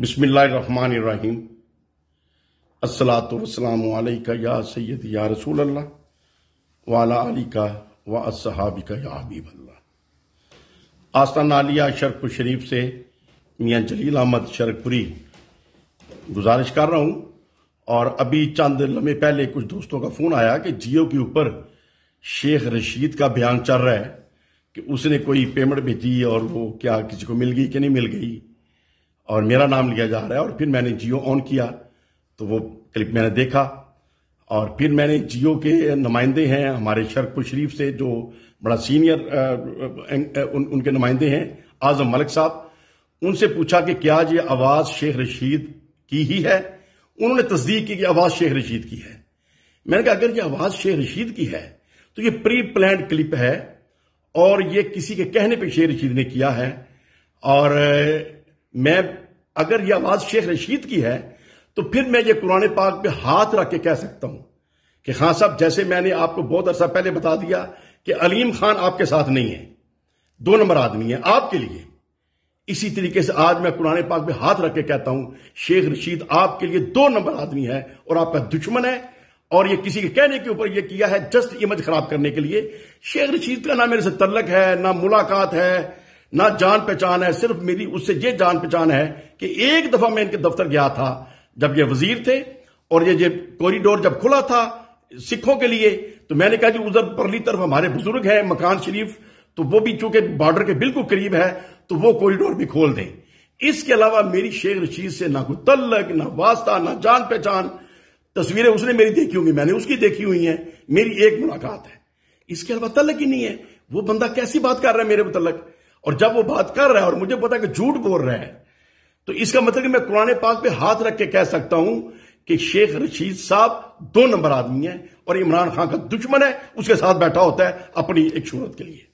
बिसमीम असलातम या सैद या रसूल अल्लाह वाला अली का व असहाबिका या हबीब अल्लाह आस्तान आलिया शरकपुर शरीफ से मियाँ जलील अहमद शरकपुरी गुजारिश कर रहा हूँ और अभी चंद लम्हे पहले कुछ दोस्तों का फ़ोन आया कि जियो के ऊपर शेख रशीद का बयान चल रहा है कि उसने कोई पेमेंट भेजी और वो क्या किसी को मिल गई कि नहीं मिल गई और मेरा नाम लिया जा रहा है और फिर मैंने जियो ऑन किया तो वो क्लिप मैंने देखा और फिर मैंने जियो के नुमाइंदे हैं हमारे शरकपुर शरीफ से जो बड़ा सीनियर आ, आ, उन, उनके नुमाइंदे हैं आजम मलिक साहब उनसे पूछा कि क्या ये आवाज़ शेख रशीद की ही है उन्होंने तस्दीक की कि आवाज़ शेख रशीद की है मैंने कहा अगर ये आवाज़ शेख रशीद की है तो ये प्री प्लान क्लिप है और ये किसी के कहने पे शेख रशीद ने किया है और मैं अगर यह आवाज शेख रशीद की है तो फिर मैं ये कुरान पाक पे हाथ रख के कह सकता हूं कि खान साहब जैसे मैंने आपको बहुत अरसा पहले बता दिया कि अलीम खान आपके साथ नहीं है दो नंबर आदमी है आपके लिए इसी तरीके से आज मैं कुरान पाक पे हाथ रख के कहता हूं शेख रशीद आपके लिए दो नंबर आदमी है और आपका दुश्मन है और ये किसी के कहने के ऊपर ये किया है जस्ट इमेज खराब करने के लिए शेख रशीद का ना मेरे से तल्लक है ना मुलाकात है ना जान पहचान है सिर्फ मेरी उससे ये जान पहचान है कि एक दफा मैं इनके दफ्तर गया था जब ये वजीर थे और ये कॉरिडोर जब खुला था सिखों के लिए तो मैंने कहा कि उधर परली तरफ हमारे बुजुर्ग हैं मकान शरीफ तो वो भी चूंकि बॉर्डर के बिल्कुल करीब है तो वो कॉरिडोर भी खोल दें इसके अलावा मेरी शेख रशीद से ना कोई तल्लक ना वास्ता ना जान पहचान तस्वीरें उसने मेरी देखी होंगी मैंने उसकी देखी हुई है मेरी एक मुलाकात है इसके अलावा तल्लक ही नहीं है वो बंदा कैसी बात कर रहा है मेरे मुतलक और जब वो बात कर रहा है और मुझे पता है कि झूठ बोल रहा है तो इसका मतलब कि मैं कुरान पाक पे हाथ रख के कह सकता हूं कि शेख रशीद साहब दो नंबर आदमी है और इमरान खान का दुश्मन है उसके साथ बैठा होता है अपनी एक शूरत के लिए